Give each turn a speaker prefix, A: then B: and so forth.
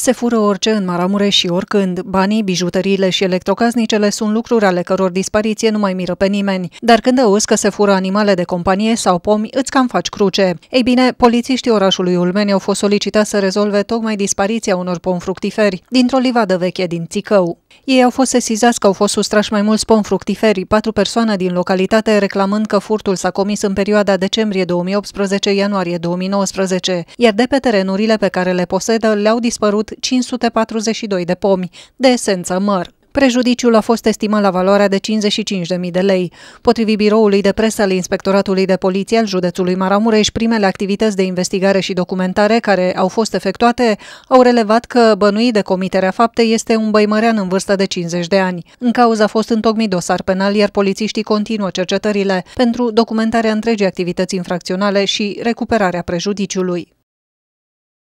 A: Se fură orice în maramure și oricând. Banii, bijuteriile și electrocasnicele sunt lucruri ale căror dispariție nu mai miră pe nimeni. Dar când auzi că se fură animale de companie sau pomi, îți cam faci cruce. Ei bine, polițiștii orașului Ulmeni au fost solicitați să rezolve tocmai dispariția unor pomi fructiferi dintr-o livadă veche din Țicău. Ei au fost sesizați că au fost sustrași mai mulți pom fructiferi, patru persoane din localitate reclamând că furtul s-a comis în perioada decembrie 2018-ianuarie 2019, iar de pe terenurile pe care le posedă le-au dispărut 542 de pomi de esență măr. Prejudiciul a fost estimat la valoarea de 55.000 de lei. Potrivit biroului de presă al Inspectoratului de Poliție al județului Maramureș, primele activități de investigare și documentare care au fost efectuate au relevat că bănuit de comiterea faptei este un băimărean în vârstă de 50 de ani. În cauza a fost întocmit dosar penal, iar polițiștii continuă cercetările pentru documentarea întregii activități infracționale și recuperarea prejudiciului.